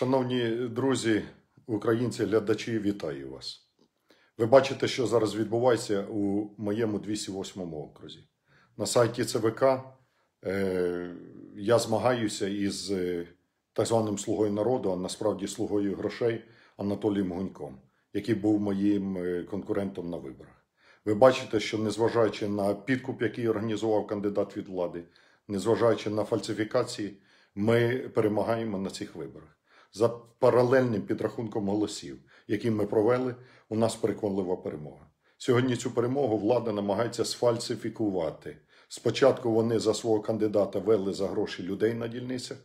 Шановні друзі, українці, глядачі, вітаю вас. Ви бачите, що зараз відбувається у моєму 208 окрузі. На сайті ЦВК е, я змагаюся із е, так званим слугою народу, а насправді слугою грошей Анатолієм Гуньком, який був моїм е, конкурентом на виборах. Ви бачите, що незважаючи на підкуп, який організував кандидат від влади, незважаючи на фальсифікації, ми перемагаємо на цих виборах за паралельним підрахунком голосів, які ми провели, у нас переконлива перемога. Сьогодні цю перемогу влада намагається сфальсифікувати. Спочатку вони за свого кандидата вели за гроші людей на дільницях,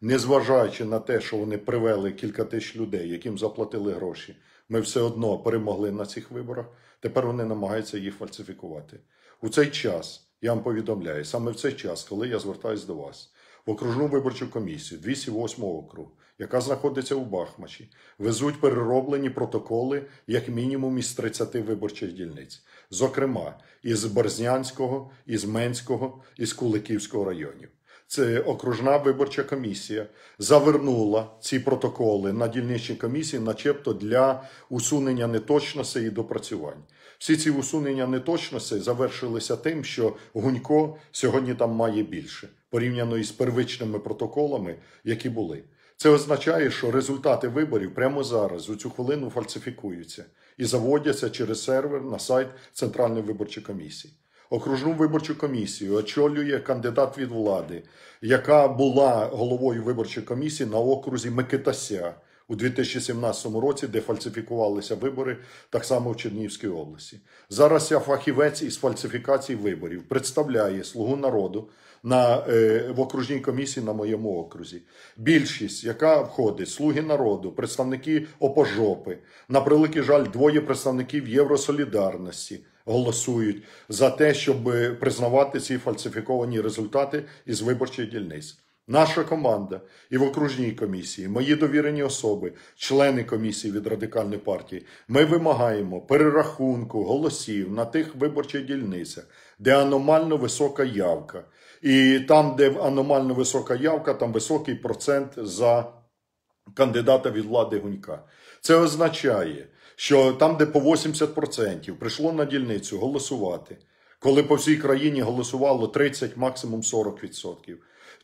незважаючи на те, що вони привели кілька тисяч людей, яким заплатили гроші. Ми все одно перемогли на цих виборах. Тепер вони намагаються їх фальсифікувати. У цей час я вам повідомляю, саме в цей час, коли я звертаюся до вас в окружну виборчу комісію 208 округ, яка знаходиться у Бахмачі, везуть перероблені протоколи як мінімум із 30 виборчих дільниць, зокрема із Борзнянського, із Менського із Куликівського районів. Це окружна виборча комісія завернула ці протоколи на дільничні комісії, начебто для усунення неточностей і допрацювань. Всі ці усунення неточностей завершилися тим, що Гунько сьогодні там має більше порівняно із первичними протоколами, які були. Це означає, що результати виборів прямо зараз у цю хвилину фальсифікуються і заводяться через сервер на сайт Центральної виборчої комісії. Окружну виборчу комісію очолює кандидат від влади, яка була головою виборчої комісії на окрузі Микитася у 2017 році, де фальсифікувалися вибори, так само в Чернігівській області. Зараз я фахівець із фальсифікації виборів представляє слугу народу на, е, в окружній комісії на моєму окрузі. Більшість, яка входить, слуги народу, представники опожопи, на превеликий жаль, двоє представників Євросолідарності. Голосують за те, щоб е, признавати ці фальсифіковані результати із виборчих дільниць. Наша команда і в окружній комісії, мої довірені особи, члени комісії від радикальної партії, ми вимагаємо перерахунку голосів на тих виборчих дільницях, де аномально висока явка. І там, де аномально висока явка, там високий процент за кандидата від влади Гунька. Це означає, що там, де по 80% прийшло на дільницю голосувати, коли по всій країні голосувало 30, максимум 40%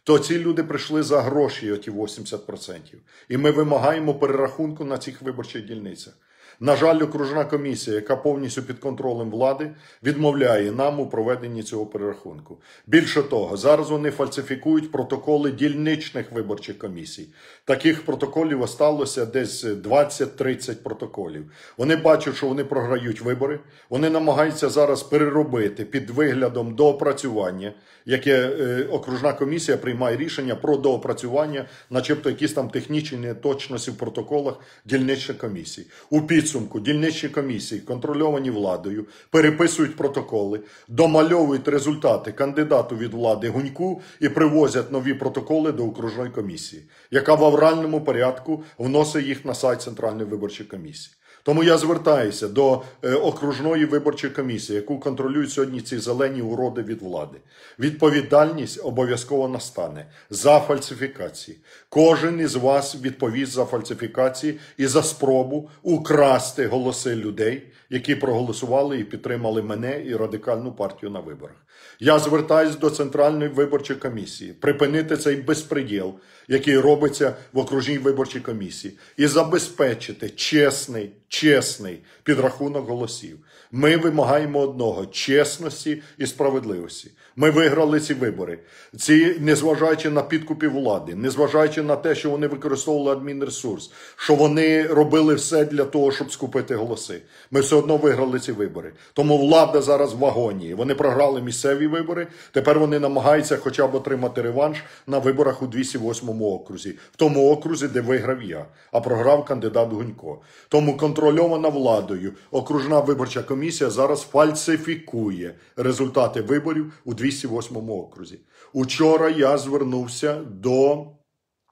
то ці люди прийшли за гроші, оті 80%. І ми вимагаємо перерахунку на цих виборчих дільницях. На жаль, окружна комісія, яка повністю під контролем влади, відмовляє нам у проведенні цього перерахунку. Більше того, зараз вони фальсифікують протоколи дільничних виборчих комісій. Таких протоколів осталося десь 20-30 протоколів. Вони бачать, що вони програють вибори. Вони намагаються зараз переробити під виглядом доопрацювання, яке е, окружна комісія приймає рішення про доопрацювання, начебто якісь там технічні неточності в протоколах дільничних комісій. У підсумку дільничі комісії, контрольовані владою, переписують протоколи, домальовують результати кандидату від влади гуньку і привозять нові протоколи до окружної комісії, яка в авральному порядку вносить їх на сайт Центральної виборчої комісії. Тому я звертаюся до е, окружної виборчої комісії, яку контролюють сьогодні ці зелені уроди від влади. Відповідальність обов'язково настане за фальсифікації. Кожен із вас відповість за фальсифікації і за спробу украсти голоси людей, які проголосували і підтримали мене і радикальну партію на виборах. Я звертаюсь до Центральної виборчої комісії припинити цей безпреділ, який робиться в окружній виборчій комісії, і забезпечити чесний, чесний підрахунок голосів. Ми вимагаємо одного чесності і справедливості. Ми виграли ці вибори, ці незважаючи на підкупі влади, незважаючи на те, що вони використовували адмінресурс, що вони робили все для того, щоб скупити голоси. Ми все одно виграли ці вибори. Тому влада зараз в агонії. Вони програли місцеві вибори. Тепер вони намагаються, хоча б отримати реванш на виборах у 208 окрузі, в тому окрузі, де виграв я, а програв кандидат Гунько. Тому контрольована владою окружна виборча комісія зараз фальсифікує результати виборів у 208 окрузі. Учора я звернувся до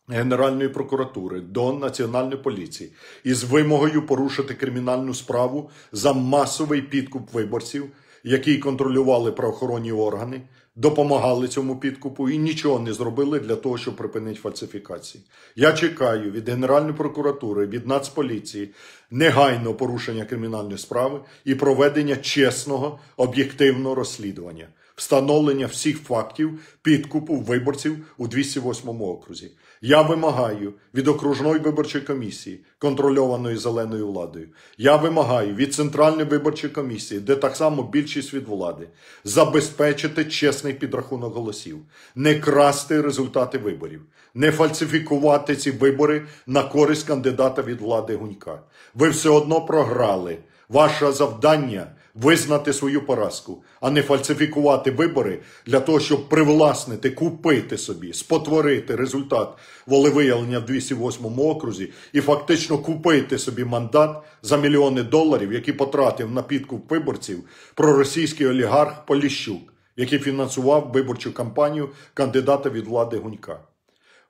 Генеральної прокуратури, до Національної поліції із вимогою порушити кримінальну справу за масовий підкуп виборців, який контролювали правоохоронні органи. Допомагали цьому підкупу і нічого не зробили для того, щоб припинити фальсифікації. Я чекаю від Генеральної прокуратури, від Нацполіції негайно порушення кримінальної справи і проведення чесного об'єктивного розслідування встановлення всіх фактів підкупу виборців у 208 окрузі. Я вимагаю від окружної виборчої комісії, контрольованої зеленою владою. Я вимагаю від центральної виборчої комісії, де так само більшість від влади, забезпечити чесний підрахунок голосів, не красти результати виборів, не фальсифікувати ці вибори на користь кандидата від влади Гунька. Ви все одно програли ваше завдання визнати свою поразку, а не фальсифікувати вибори для того, щоб привласнити, купити собі, спотворити результат волевиявлення в 208 окрузі і фактично купити собі мандат за мільйони доларів, які потратив на підкуп виборців проросійський олігарх Поліщук, який фінансував виборчу кампанію кандидата від влади Гунька.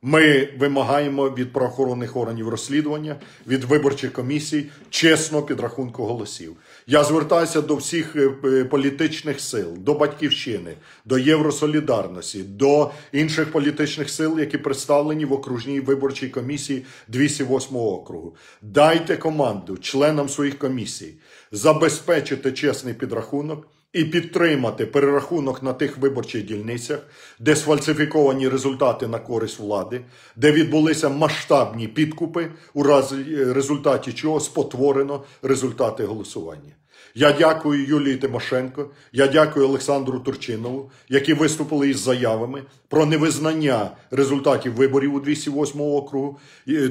Ми вимагаємо від правоохоронних органів розслідування, від виборчих комісій чесно підрахунку голосів. Я звертаюся до всіх е, політичних сил, до батьківщини, до Євросолідарності, до інших політичних сил, які представлені в окружній виборчій комісії 208 округу. Дайте команду членам своїх комісій забезпечити чесний підрахунок і підтримати перерахунок на тих виборчих дільницях, де сфальсифіковані результати на користь влади, де відбулися масштабні підкупи, у е, результаті чого спотворено результати голосування. Я дякую Юлії Тимошенко, я дякую Олександру Турчинову, які виступили із заявами про невизнання результатів виборів у 208 округу,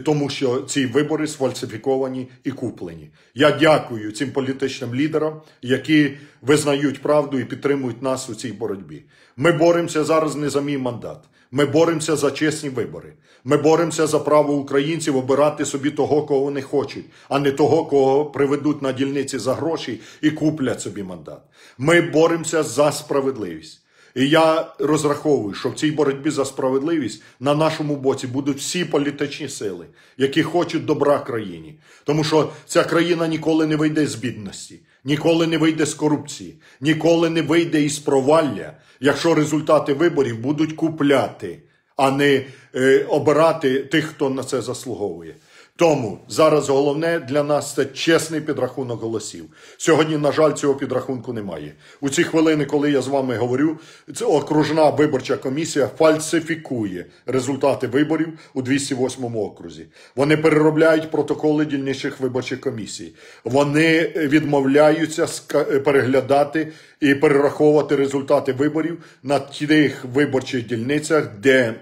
тому що ці вибори сфальсифіковані і куплені. Я дякую цим політичним лідерам, які визнають правду і підтримують нас у цій боротьбі. Ми боремося зараз не за мій мандат. Ми боремося за чесні вибори. Ми боремося за право українців обирати собі того, кого вони хочуть, а не того, кого приведуть на дільниці за гроші і куплять собі мандат. Ми боремося за справедливість. І я розраховую, що в цій боротьбі за справедливість на нашому боці будуть всі політичні сили, які хочуть добра країні, тому що ця країна ніколи не вийде з бідності ніколи не вийде з корупції, ніколи не вийде із провалля, якщо результати виборів будуть купляти, а не е, обирати тих, хто на це заслуговує. Тому зараз головне для нас це чесний підрахунок голосів. Сьогодні, на жаль, цього підрахунку немає. У ці хвилини, коли я з вами говорю, це окружна виборча комісія фальсифікує результати виборів у 208 окрузі. Вони переробляють протоколи дільничних виборчих комісій. Вони відмовляються переглядати і перераховувати результати виборів на тих виборчих дільницях, де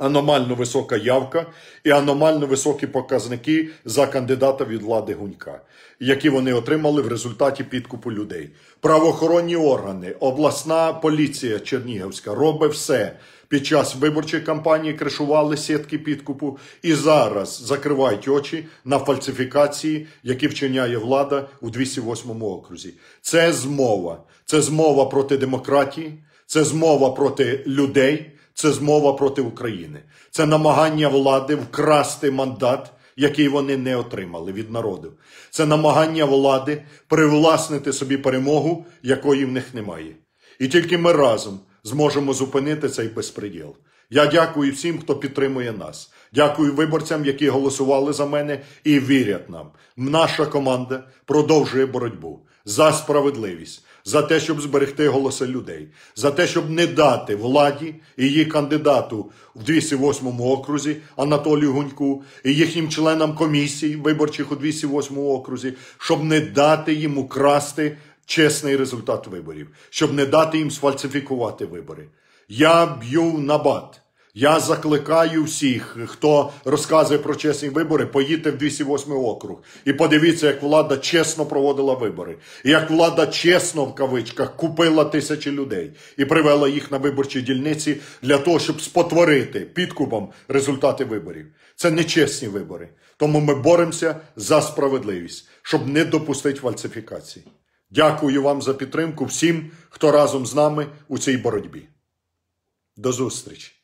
аномально висока явка і аномально високі показники за кандидата від влади Гунька, які вони отримали в результаті підкупу людей. Правоохоронні органи, обласна поліція Чернігівська робить все. Під час виборчої кампанії кришували сітки підкупу і зараз закривають очі на фальсифікації, які вчиняє влада у 208 окрузі. Це змова, це змова проти демократії, це змова проти людей, це змова проти України, це намагання влади вкрасти мандат, який вони не отримали від народу. Це намагання влади привласнити собі перемогу, якої в них немає. І тільки ми разом зможемо зупинити цей безпреділ. Я дякую всім, хто підтримує нас. Дякую виборцям, які голосували за мене і вірять нам. Наша команда продовжує боротьбу за справедливість за те, щоб зберегти голоси людей, за те, щоб не дати владі і її кандидату в 208 окрузі Анатолію Гуньку і їхнім членам комісії виборчих у 208 окрузі, щоб не дати їм украсти чесний результат виборів, щоб не дати їм сфальсифікувати вибори. Я б'ю на бат. Я закликаю всіх, хто розказує про чесні вибори, поїдьте в 208 округ і подивіться, як влада чесно проводила вибори, і як влада чесно в кавичках купила тисячі людей і привела їх на виборчі дільниці для того, щоб спотворити підкупом результати виборів. Це не чесні вибори. Тому ми боремося за справедливість, щоб не допустити фальсифікації. Дякую вам за підтримку всім, хто разом з нами у цій боротьбі. До зустрічі!